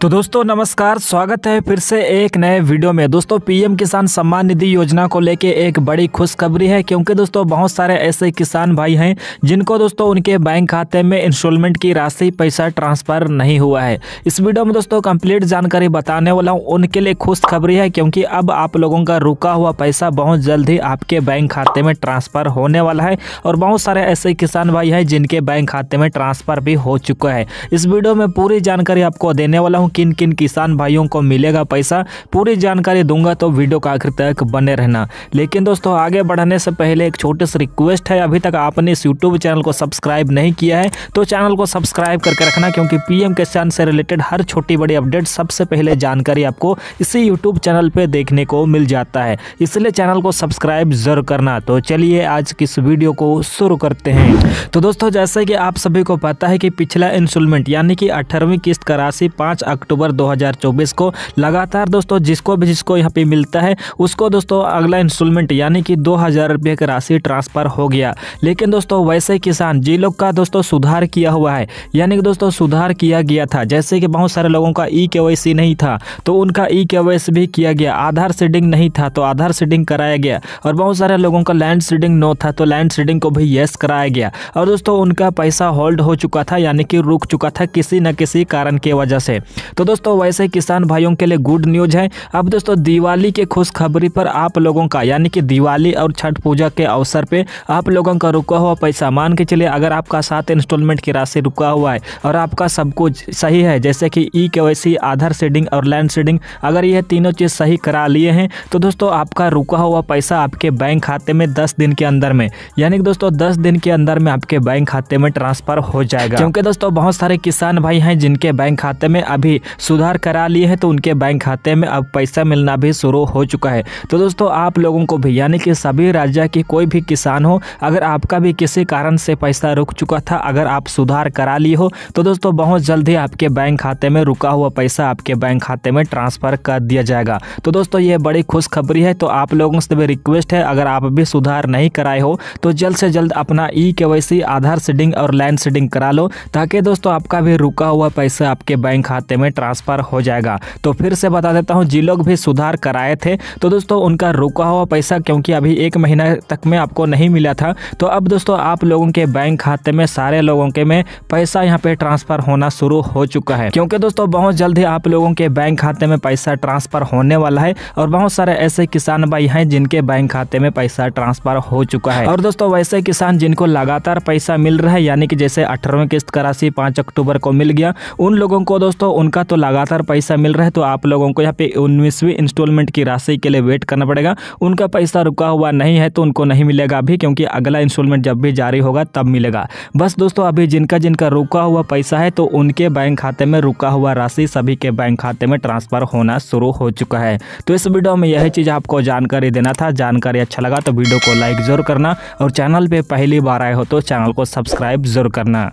तो दोस्तों नमस्कार स्वागत है फिर से एक नए वीडियो में दोस्तों पीएम किसान सम्मान निधि योजना को लेके एक बड़ी खुशखबरी है क्योंकि दोस्तों बहुत सारे ऐसे किसान भाई हैं जिनको दोस्तों उनके बैंक खाते में इंस्टॉलमेंट की राशि पैसा ट्रांसफर नहीं हुआ है इस वीडियो में दोस्तों कंप्लीट जानकारी बताने वाला हूँ उनके लिए खुशखबरी है क्योंकि अब आप लोगों का रुका हुआ पैसा बहुत जल्द ही आपके बैंक खाते में ट्रांसफर होने वाला है और बहुत सारे ऐसे किसान भाई हैं जिनके बैंक खाते में ट्रांसफर भी हो चुका है इस वीडियो में पूरी जानकारी आपको देने वाला हूँ हूँ किन किन किसान भाइयों को मिलेगा पैसा पूरी जानकारी दूंगा तो वीडियो का आखिर तक बने रहना लेकिन दोस्तों आगे बढ़ने से पहले एक छोटे से रिक्वेस्ट है अभी तक आपने इस यूट्यूब चैनल को सब्सक्राइब नहीं किया है तो चैनल को सब्सक्राइब करके रखना क्योंकि पीएम किसान से रिलेटेड हर छोटी बड़ी अपडेट सबसे पहले जानकारी आपको इसी यूट्यूब चैनल पर देखने को मिल जाता है इसलिए चैनल को सब्सक्राइब जरूर करना तो चलिए आज की इस वीडियो को शुरू करते हैं तो दोस्तों जैसे कि आप सभी को पता है कि पिछला इंस्टॉलमेंट यानी कि अठारहवीं किस्त का राशि पाँच अक्टूबर 2024 को लगातार दोस्तों जिसको भी जिसको यहाँ पे मिलता है उसको दोस्तों अगला इंस्टॉलमेंट यानी कि दो हज़ार रुपये की राशि ट्रांसफ़र हो गया लेकिन दोस्तों वैसे किसान जी लोग का दोस्तों सुधार किया हुआ है यानी कि दोस्तों सुधार किया गया था जैसे कि बहुत सारे लोगों का ई के नहीं था तो उनका ई के भी किया गया आधार सीडिंग नहीं था तो आधार सीडिंग कराया गया और बहुत सारे लोगों का लैंड सीडिंग नो था तो लैंड सीडिंग को भी यस कराया गया और दोस्तों उनका पैसा होल्ड हो चुका था यानी कि रुक चुका था किसी न किसी कारण की वजह से तो दोस्तों वैसे किसान भाइयों के लिए गुड न्यूज है अब दोस्तों दिवाली की खुशखबरी पर आप लोगों का यानी कि दिवाली और छठ पूजा के अवसर पर आप लोगों का रुका हुआ पैसा मान के चलिए अगर आपका सात इंस्टॉलमेंट की राशि रुका हुआ है और आपका सब कुछ सही है जैसे कि ई के आधार सीडिंग और लैंड सीडिंग अगर यह तीनों चीज़ सही करा लिए हैं तो दोस्तों आपका रुका हुआ पैसा आपके बैंक खाते में दस दिन के अंदर में यानी कि दोस्तों दस दिन के अंदर में आपके बैंक खाते में ट्रांसफर हो जाएगा क्योंकि दोस्तों बहुत सारे किसान भाई हैं जिनके बैंक खाते में अभी सुधार करा लिए हैं तो उनके बैंक खाते में अब पैसा मिलना भी शुरू हो चुका है तो दोस्तों आप लोगों को भी यानी कि सभी राज्य के कोई भी किसान हो अगर आपका भी किसी कारण से पैसा रुक चुका था अगर आप सुधार करा लिए हो तो दोस्तों बहुत जल्द ही आपके बैंक खाते में रुका हुआ पैसा आपके बैंक खाते में ट्रांसफर कर दिया जाएगा तो दोस्तों ये बड़ी खुशखबरी है तो आप लोगों से भी रिक्वेस्ट है अगर आप भी सुधार नहीं कराए हो तो जल्द से जल्द अपना ई के आधार सीडिंग और लैंड सीडिंग करा लो ताकि दोस्तों आपका भी रुका हुआ पैसा आपके बैंक खाते में में ट्रांसफ़र हो जाएगा तो फिर से बता देता हूँ जी लोग भी सुधार कराए थे तो दोस्तों उनका रुका हुआ पैसा क्योंकि अभी एक महीना तक में आपको नहीं मिला था तो अब दोस्तों आप लोगों के बैंक खाते में सारे लोगों के में पैसा यहाँ पे ट्रांसफ़र होना शुरू हो चुका है क्योंकि दोस्तों बहुत जल्द आप लोगों के बैंक खाते में पैसा ट्रांसफ़र होने वाला है और बहुत सारे ऐसे किसान भाई हैं जिनके बैंक खाते में पैसा ट्रांसफ़र हो चुका है और दोस्तों वैसे किसान जिनको लगातार पैसा मिल रहा है यानी कि जैसे अठारहवीं किस्त का राशि पांच अक्टूबर को मिल गया उन लोगों को दोस्तों उनका का तो लगातार पैसा मिल रहा है तो आप लोगों को यहाँ पे उन्नीसवीं इंस्टॉलमेंट की राशि के लिए वेट करना पड़ेगा उनका पैसा रुका हुआ नहीं है तो उनको नहीं मिलेगा अभी क्योंकि अगला इंस्टॉलमेंट जब भी जारी होगा तब मिलेगा बस दोस्तों अभी जिनका जिनका रुका हुआ पैसा है तो उनके बैंक खाते में रुका हुआ राशि सभी के बैंक खाते में ट्रांसफर होना शुरू हो चुका है तो इस वीडियो में यही चीज़ आपको जानकारी देना था जानकारी अच्छा लगा तो वीडियो को लाइक जरूर करना और चैनल पर पहली बार आए हो तो चैनल को सब्सक्राइब जरूर करना